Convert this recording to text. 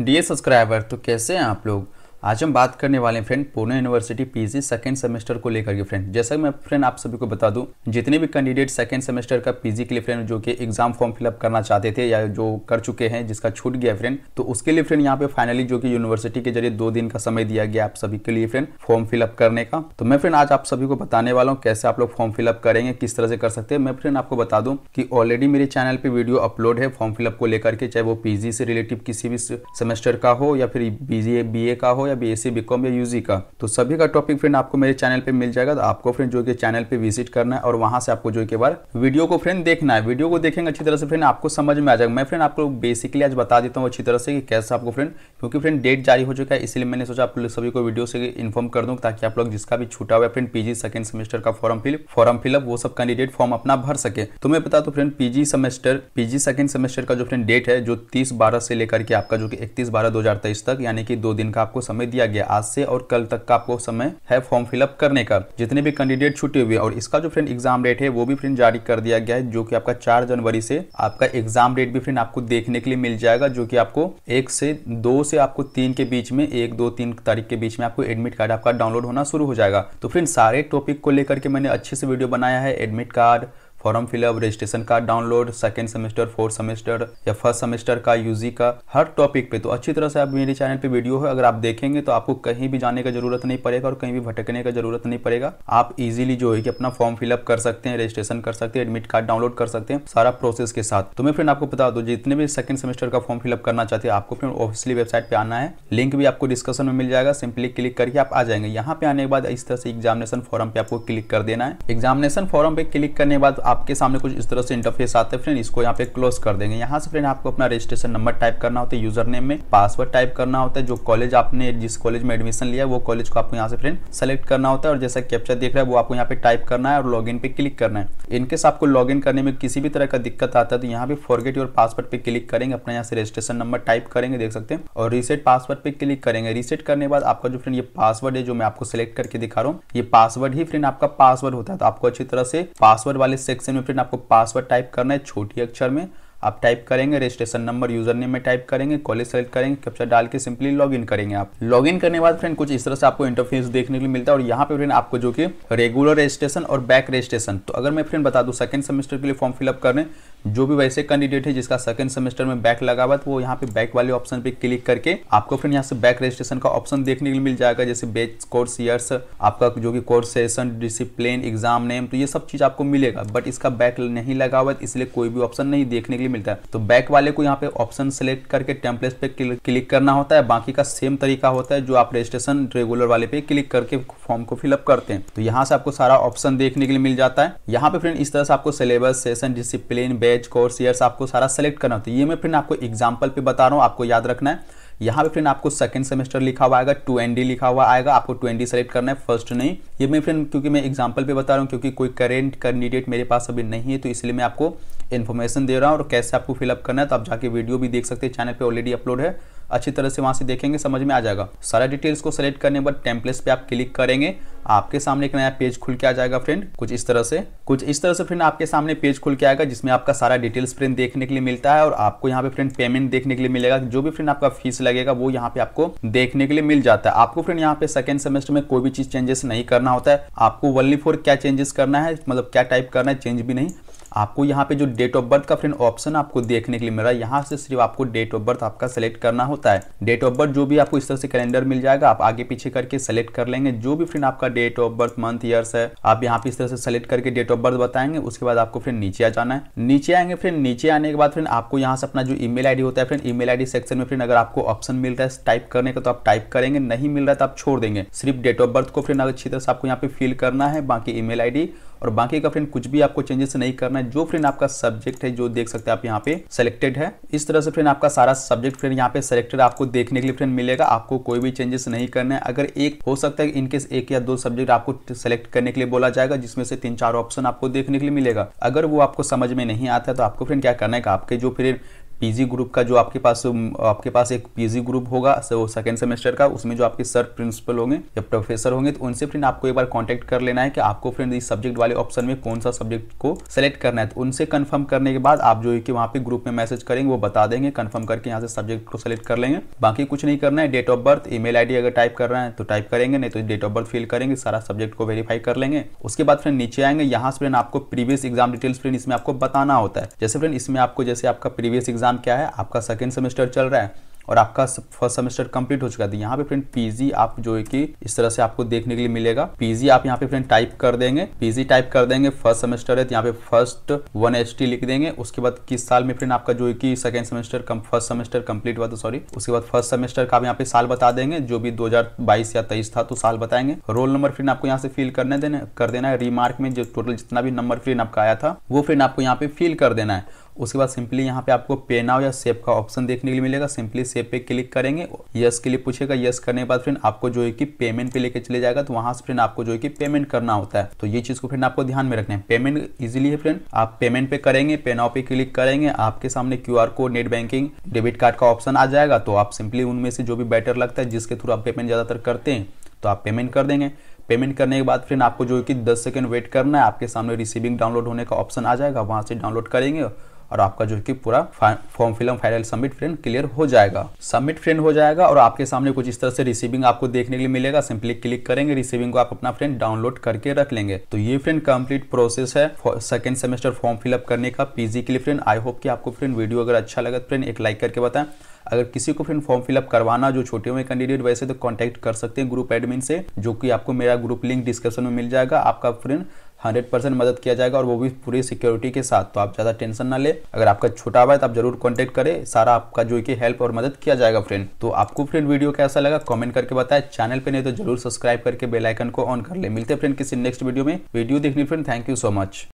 D subscriber तो कैसे हैं आप लोग आज हम बात करने वाले हैं friend Pune university PG second semester को लेकर के फ्रेंड जैसा मैं फ्रेंड आप सभी को बता दूं जितने भी कैंडिडेट सेकेंड सेमेस्टर का पीजी के लिए फ्रेंड जो कि एग्जाम फॉर्म फिलअप करना चाहते थे या जो कर चुके हैं जिसका छूट गया फ्रेंड तो उसके लिए फ्रेंड यहाँ पे फाइनली जो की यूनिवर्सिटी के जरिए दो दिन का समय दिया गया आप सभी के लिए फ्रेंड फॉर्म फिलअप करने का तो मैं फ्रेंड आज आप सभी को बताने वाला हूँ कैसे आप लोग फॉर्म फिलअप करेंगे किस तरह से कर सकते हैं मैं फ्रेंड आपको बता दूं कि ऑलरेडी मेरे चैनल पे वीडियो अपलोड है फॉर्म फिलअप को लेकर के चाहे वो पीजी से रिलेटिव किसी भी सेमेस्टर का हो या फिर बीजे बी का हो या या बी एस या यूजी का तो सभी का टॉपिक फ्रेंड आपको मेरे चैनल पे मिल जाएगा तो आपको फ्रेंड जो कि चैनल पे विजिट करना है और वहां से आपको जो कि बार वीडियो को फ्रेंड देखना है वीडियो को देखेंगे अच्छी तरह से फ्रेंड आपको समझ में आ जाएगा मैं फ्रेंड आपको बेसिकली आज बता देता हूँ अच्छी तरह से कि कैसे आपको फ्रेंड क्योंकि फ्रेंड डेट जारी हो चुका है इसलिए मैंने सोचा आप लोग सभी को वीडियो से इन्फॉर्म कर दूँ ताकि आप लोग जिसका भी छूटा हुआ है फ्रेंड पीजी सेकंड सेमेस्टर का फॉर्म फिल फॉर्म फिलअप वो सब कैंडिडेट फॉर्म अपना भर सके तो मैं बता दूँ friend PG semester PG second semester का जो फ्रेंड डेट है जो तीस बारह से लेकर के आपका जो कि इकतीस बारह दो हजार तेईस तक यानी कि दो दिन का आपको समय दिया गया आज से और कल तक का आपको समय है फॉर्म फिलअप करने का जितने भी कैंडिडेट छुटे हुए और इसका जो फ्रेंड एग्जाम डेट है वो भी फ्रेंड जारी कर दिया गया है जो की आपका चार जनवरी से आपका एग्जाम डेट भी फ्रेंड आपको देखने के लिए मिल जाएगा जो की आपको एक से दो से से आपको तीन के बीच में एक दो तीन तारीख के बीच में आपको एडमिट कार्ड आपका डाउनलोड होना शुरू हो जाएगा तो फ्रेंड सारे टॉपिक को लेकर के मैंने अच्छे से वीडियो बनाया है admit card form fill up registration card download second semester fourth semester या फर्स्ट सेमेस्टर का यूजी का हर टॉपिक पे तो अच्छी तरह से आप मेरे चैनल पे वीडियो है अगर आप देखेंगे तो आपको कहीं भी जाने का जरूरत नहीं पड़ेगा और कहीं भी भटकने का जरूरत नहीं पड़ेगा आप इजिली जो है कि अपना फॉर्म फिलअप कर सकते हैं रजिस्ट्रेशन कर सकते हैं एडमिट कार्ड डाउनलोड कर सकते हैं सारा प्रोसेस के साथ तो मैं फ्रेंड आपको बता दो जितने भी सेकंड सेमेस्टर का फॉर्म फिलअप करना चाहते हैं आपको फ्रेंड ऑफिसली वेबसाइट पे आना है लिंक भी आपको डिस्कशन में मिल जाएगा सिंपली क्लिक करके आप आ जाएंगे यहाँ पे आने के बाद इस तरह से एग्जामिनेशन फॉर्म पे आपको क्लिक कर देना है एग्जामिनेशन फॉर्म पे क्लिक करने के बाद आपके सामने कुछ इस तरह से इंटरफेस आता है फ्रेंड इसको यहाँ पे क्लोज कर देंगे यहाँ से फ्रेंड आपको अपना रजिस्ट्रेशन नंबर टाइप करना होता है यूजर नेम में पासवर्ड टाइप करना होता है जो कॉलेज आपने जिस कॉलेज में एडमिशन लिया वो कॉलेज को आपको यहाँ से फ्रेंड सेलेक्ट करना होता है और जैसा कैप्चर देख रहा है वो आपको यहाँ पे टाइप करना है और लॉग पे क्लिक करना है इनकेस आपको लॉग करने में किसी भी तरह का दिक्कत आता है तो यहाँ पे फॉरगेट योर पासवर्ड पे क्लिक करेंगे अपना यहाँ से रजिस्ट्रेशन नंबर टाइप करेंगे देख सकते हैं और रीसेट पासवर्ड पे क्लिक करेंगे रीसेट करने के बाद आपका जो फ्रेंड ये पासवर्ड है जो मैं आपको सिलेक्ट करके दिखा रहा हूँ ये पासवर्ड ही फ्रेंड आपका पासवर्ड होता है तो आपको अच्छी तरह से पासवर्ड वाले सेक्शन सेक्शन में फ्रेंड आपको पासवर्ड टाइप करना है छोटी अक्षर में आप टाइप करेंगे रजिस्ट्रेशन नंबर यूजर नेम में टाइप करेंगे कॉलेज सेलेक्ट करेंगे कैप्चर डाल के सिंपली लॉगिन करेंगे आप लॉगिन करने बाद फ्रेंड कुछ इस तरह से आपको इंटरफेस देखने को मिलता है और यहाँ पे फ्रेंड आपको जो कि रेगुलर रजिस्ट्रेशन और बैक रजिस्ट्रेशन तो अगर मैं फ्रेंड बता दूँ सेकंड सेमेस्टर के लिए फॉर्म फिलअप करने जो भी वैसे कैंडिडेट है जिसका सेकंड सेमेस्टर में बैक लगा हुआ तो वो यहाँ पे बैक वाले ऑप्शन पे क्लिक करके आपको फ्रेंड यहाँ से बैक रजिस्ट्रेशन का ऑप्शन देखने के लिए मिल जाएगा जैसे बेच कोर्स ईयर्स आपका जो कि course session discipline exam name तो ये सब चीज़ आपको मिलेगा बट इसका बैक नहीं लगा हुआ इसलिए कोई भी ऑप्शन नहीं देखने के लिए मिलता है तो बैक वाले को यहाँ पे ऑप्शन सेलेक्ट करके टेम्पलेट पे क्लिक करना होता है बाकी का सेम तरीका होता है जो आप रजिस्ट्रेशन रेगुलर वाले पे क्लिक करके फॉर्म को फिलअप करते हैं तो यहाँ से आपको सारा ऑप्शन देखने के लिए मिल जाता है यहाँ पे फ्रेंड इस तरह से आपको syllabus session discipline batch course year आपको सारा सेलेक्ट करना होता है ये मैं फ्रेंड आपको एग्जाम्पल पे बता रहा हूँ आपको याद रखना है यहाँ पे फ्रेंड आपको सेकंड सेमेस्टर लिखा हुआ आएगा टू एनडी लिखा हुआ आएगा आपको टू एनडी सेलेक्ट करना है फर्स्ट नहीं ये मैं फ्रेंड क्योंकि मैं एग्जांपल पे बता रहा हूँ क्योंकि कोई करेंट कैंडिडेट मेरे पास अभी नहीं है तो इसलिए मैं आपको इन्फॉर्मेशन दे रहा हूँ और कैसे आपको फिलअप करना है तो आप जाके वीडियो भी देख सकते हैं चैनल पे ऑलरेडी अपलोड है अच्छी तरह से वहाँ से देखेंगे समझ में आ जाएगा सारा डिटेल्स को सेलेक्ट करने के बाद टेम्पलेट्स पे आप क्लिक करेंगे आपके सामने एक नया पेज खुल के आ जाएगा फ्रेंड कुछ इस तरह से कुछ इस तरह से फ्रेंड आपके सामने पेज खुल के आएगा जिसमें आपका सारा डिटेल्स फ्रेंड देखने के लिए मिलता है और आपको यहाँ पे फ्रेंड पेमेंट देखने के लिए मिलेगा जो भी फ्रेंड आपका फीस लगेगा वो यहाँ पे आपको देखने के लिए मिल जाता है आपको फ्रेंड यहाँ पे सेकंड सेमेस्टर में कोई भी चीज चेंजेस नहीं करना होता है आपको वनली फोर क्या चेंजेस करना है मतलब क्या टाइप करना है चेंज भी नहीं आपको यहाँ पे जो डेट ऑफ बर्थ का फ्रेंड ऑप्शन आपको देखने के लिए मिल रहा है यहाँ से सिर्फ आपको डेट ऑफ बर्थ आपका सेलेक्ट करना होता है डेट ऑफ बर्थ जो भी आपको इस तरह से कैलेंडर मिल जाएगा आप आगे पीछे करके सेलेक्ट कर लेंगे जो भी फ्रेंड आपका date of birth month year है आप यहाँ पे इस तरह से सेलेक्ट करके डेट ऑफ बर्थ बताएंगे उसके बाद आपको फ्रेंड नीचे आ जाना है नीचे आएंगे फ्रेंड नीचे आने के बाद फ्रेंड आपको यहाँ से अपना जो ई मेल होता है फ्रेंड ईमेल मेल सेक्शन में फ्रेंड अगर आपको ऑप्शन मिल रहा है टाइप करने का तो आप टाइप करेंगे नहीं मिल रहा है तो आप छोड़ देंगे सिर्फ डेट ऑफ बर्थ को फ्रेंड अच्छी तरह से आपको यहाँ पे फिल करना है बाकी ईमेल आईडी और बाकी का फ्रेंड कुछ भी आपको चेंजेस नहीं करना है जो फ्रेंड आपका सब्जेक्ट है जो देख सकते हैं आप यहाँ पे सिलेक्टेड है इस तरह से फ्रेंड आपका सारा सब्जेक्ट फ्रेंड यहाँ पे सिलेक्टेड आपको देखने के लिए फ्रेंड मिलेगा आपको कोई भी चेंजेस नहीं करना है अगर एक हो सकता है इनकेस एक या दो सब्जेक्ट आपको सेलेक्ट करने के लिए बोला जाएगा जिसमें से तीन चार ऑप्शन आपको देखने के लिए मिलेगा अगर वो आपको समझ में नहीं आता तो आपको फ्रेंड क्या करना है आपके जो फ्रेंड पीजी ग्रुप का जो आपके पास आपके पास एक पीजी ग्रुप होगा वो सेकेंड सेमेस्टर का उसमें जो आपके सर प्रिंसिपल होंगे या प्रोफेसर होंगे तो उनसे फ्रेंड आपको एक बार कांटेक्ट कर लेना है कि आपको फ्रेंड इस सब्जेक्ट वाले ऑप्शन में कौन सा सब्जेक्ट को सेलेक्ट करना है तो उनसे कन्फर्म करने के बाद आप जो है कि वहाँ पे ग्रुप में मैसेज करेंगे वो बता देंगे कन्फर्म करके यहाँ से सब्जेक्ट को सेलेक्ट कर लेंगे बाकी कुछ नहीं करना है date of birth email mail अगर टाइप करना है तो टाइप करेंगे नहीं तो डेट ऑफ बर्थ फिल करेंगे सारा सब्जेक्ट को वेरीफाई कर लेंगे उसके बाद फ्रेंड नीचे आएंगे यहाँ से फ्रेंड आपको प्रीवियस एग्जाम डिटेल्स फ्रेंड इसमें आपको बताना होता है जैसे फ्रेंड इसमें आपको जैसे आपका प्रीवियस एग्जाम एग्जाम क्या है आपका सेकेंड सेमेस्टर चल रहा है और आपका फर्स्ट सेमेस्टर कंप्लीट हो चुका था तो यहाँ पे फ्रेंड पीजी आप जो है कि इस तरह से आपको देखने के लिए मिलेगा पीजी आप यहाँ पे फ्रेंड टाइप कर देंगे पीजी टाइप कर देंगे फर्स्ट सेमेस्टर है तो यहाँ पे फर्स्ट वन एच लिख देंगे उसके बाद किस साल में फ्रेंड आपका जो है कि second semester first semester complete हुआ था सॉरी उसके बाद फर्स्ट सेमेस्टर का आप यहाँ पे साल बता देंगे जो भी दो या तेईस था तो साल बताएंगे रोल नंबर फ्रेंड आपको यहाँ से फिल करने देना कर देना है रिमार्क में जो टोटल जितना भी नंबर फ्रेंड आपका आया था वो फ्रेंड आपको यहाँ पे फिल कर देना है उसके बाद सिंपली यहाँ पे आपको पे नाउ या सेव का ऑप्शन देखने के लिए मिलेगा सिंपली सेव पे क्लिक करेंगे यस के लिए पूछेगा यस करने के बाद फ्रेंड आपको जो है कि पेमेंट पे लेके चले जाएगा तो वहां से फ्रेंड आपको जो है कि पेमेंट करना होता है तो ये चीज को फ्रेंड आपको ध्यान में रखना है पेमेंट इजिली है फ्रेंड आप पेमेंट पे करेंगे पे नाउ पे क्लिक करेंगे आपके सामने Q code net banking debit card का ऑप्शन आ जाएगा तो आप सिंपली उनमें से जो भी बेटर लगता है जिसके थ्रू आप पेमेंट ज़्यादातर करते हैं तो आप पेमेंट कर देंगे पेमेंट करने के बाद फिर आपको जो है कि 10 सेकंड वेट करना है आपके सामने रिसीविंग डाउनलोड होने का ऑप्शन आ जाएगा वहाँ से डाउनलोड करेंगे और आपका जो कि पूरा form fill up final submit friend clear हो जाएगा सबमिट फ्रेंड हो जाएगा और आपके सामने कुछ इस तरह से रिसीविंग आपको देखने के लिए मिलेगा सिंपली क्लिक करेंगे रिसीविंग को आप अपना फ्रेंड डाउनलोड करके रख लेंगे तो ये फ्रेंड कंप्लीट प्रोसेस है सेकेंड सेमेस्टर फॉर्म फिलअप करने का पीजी के लिए फ्रेंड आई होप कि आपको फ्रेंड वीडियो अगर अच्छा लगा फ्रेंड तो एक लाइक करके बताएं अगर किसी को फ्रेंड फॉर्म फिलअप करवाना जो छोटे हुए कैंडिडेट वैसे तो कांटेक्ट कर सकते हैं ग्रुप एडमिन से जो कि आपको मेरा ग्रुप लिंक डिस्क्रिप्शन में मिल जाएगा आपका फ्रेंड हंड्रेड परसेंट मदद किया जाएगा और वो भी पूरी सिक्योरिटी के साथ तो आप ज़्यादा टेंशन ना ले अगर आपका छोटा हुआ है तो आप जरूर कॉन्टेक्ट करें सारा आपका जो की हेल्प और मदद किया जाएगा फ्रेंड तो आपको फ्रेंड वीडियो कैसा लगा कॉमेंट करके बताए चैनल पर नहीं तो जरूर सब्सक्राइब करके बेलाइकन को ऑन कर ले मिलते फ्रेंड किसी नेक्स्ट वीडियो में वीडियो देखने friend thank you so much